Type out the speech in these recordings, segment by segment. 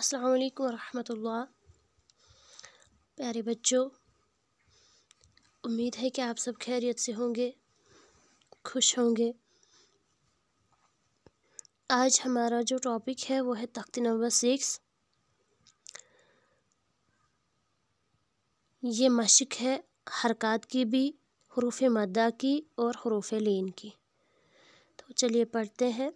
असलकम वालेकुम रहमतुल्लाह प्यारे बच्चों उम्मीद है कि आप सब खैरियत से होंगे खुश होंगे आज हमारा जो टॉपिक है वो है तख्ती नंबर सिक्स ये मशक है हरकत की भी हरूफ मद्दा की और हरूफ लीन की तो चलिए पढ़ते हैं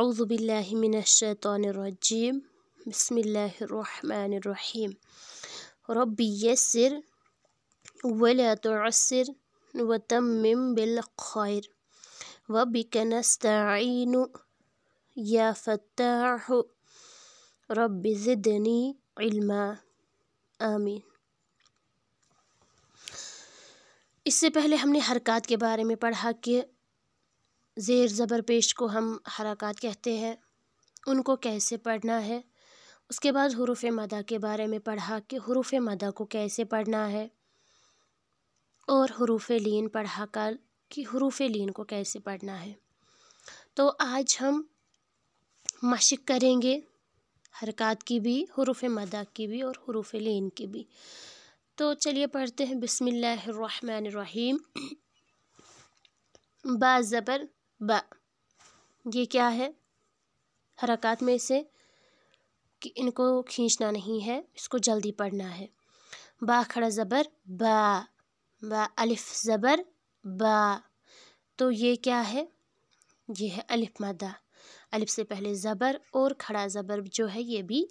आउज़बिल्लिमिनशतरजीम بسم الله الرحمن الرحيم ربي يسر ولا تعسر وتمم بالخير وبك نستعين يا فتاح رب زدني علما آمين इससे पहले हमने हरकत के बारे में पढ़ा कि ज़ेर ज़बर पेश को हम हरकत कहते हैं उनको कैसे पढ़ना है उसके बाद हरूफ मदा के बारे में पढ़ा कि हरूफ मदा को कैसे पढ़ना है और हरूफ लीन पढ़ा कर कि हरूफ लीन को कैसे पढ़ना है तो आज हम मशक करेंगे हरकत की भी हरूफ मदा की भी और हरूफ लीन की भी तो चलिए पढ़ते हैं बिसमीम बा ज़बर बा ये क्या है हरकत में से कि इनको खींचना नहीं है इसको जल्दी पढ़ना है बा खड़ा ज़बर बा बा अलिफ ज़बर बा तो ये क्या है ये है अलिफ मादा अलिफ से पहले ज़बर और खड़ा ज़बर जो है ये भी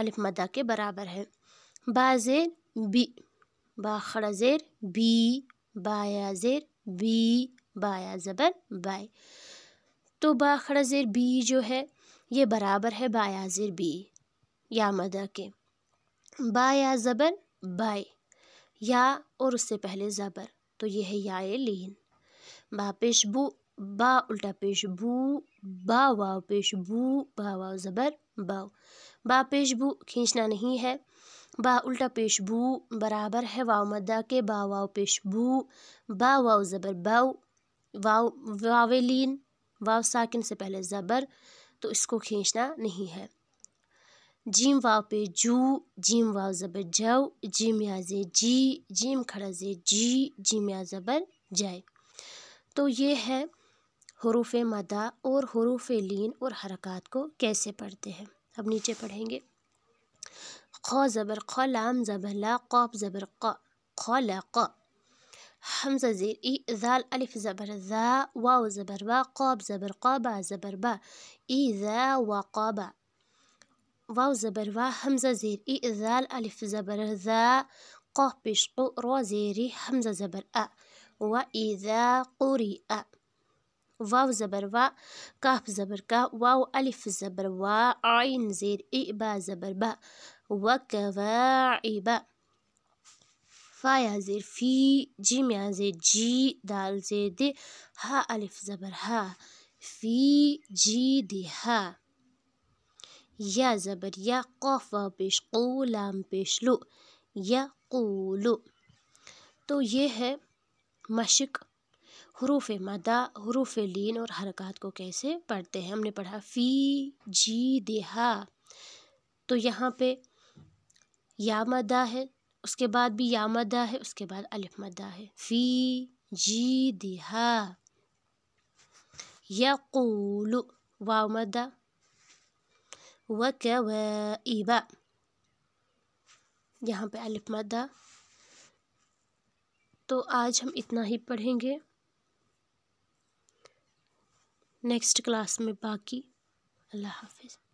अलिफ मदा के बराबर है ज़ेर बी बा खड़ा ज़ेर बी बाया ज़ेर बी बाया ज़बर बाय तो बा खड़ा ज़ेर बी जो है ये बराबर है बाया ज़ेर बी या मदा के बाया ज़बर बाय या और उससे पहले ज़बर तो ये है या लीन बा पेश बू बा उल्टा पेश बू बा वाव पेश बू बा वाव ज़बर बाव बा पेश बू खींचना नहीं है बा उल्टा पेश बू बराबर है वाव मदा के बा वाव पेश बू बा वाव ज़बर बाव वाव वावेलिन वाव साकिन से पहले ज़बर तो इसको खींचना नहीं है जीम वाव पे जू जीम वाव ज़बर जव जीम या जे जी जीम खड़ा जे जी जीम या ज़बर जय तो ये है हरूफ मदा और हरूफ लीन और हरकत को कैसे पढ़ते हैं अब नीचे पढ़ेंगे ख ज़बर ख लाम ज़बर ला कौप ज़बर क ख ला क حمزة زير إي ذال ألف زبر ذا واو زبر با قاب زبر قابا زبر با إي ذا وقابا واو زبر با حمزة زير إي ذال ألف زبر ذا قاف بشقو رو زيري حمزة زبر أ وإذا قرئ واو زبر وا كاف زبر كا واو ألف زبر وا عين زير إئبا زبر با وكواعب فا يا زير في جيم يا زير جي دال زير دي ها ألف زبر ها في جي دي ها يا زبر يا قافا पेश को लाम पेश लो या कोलो तो ये है मशक हरूफ मदा हरूफ लीन और हरकत को कैसे पढ़ते हैं हमने पढ़ा फ़ी जी देहा तो यहाँ पे या मदा है उसके बाद भी या मदा है उसके बाद अलिफ मदा है फ़ी जी दिहा यकूल वाव मदा व कबा यहाँ पे अलिफ मदा तो आज हम इतना ही पढ़ेंगे नेक्स्ट क्लास में बाकी अल्लाह हाफिज़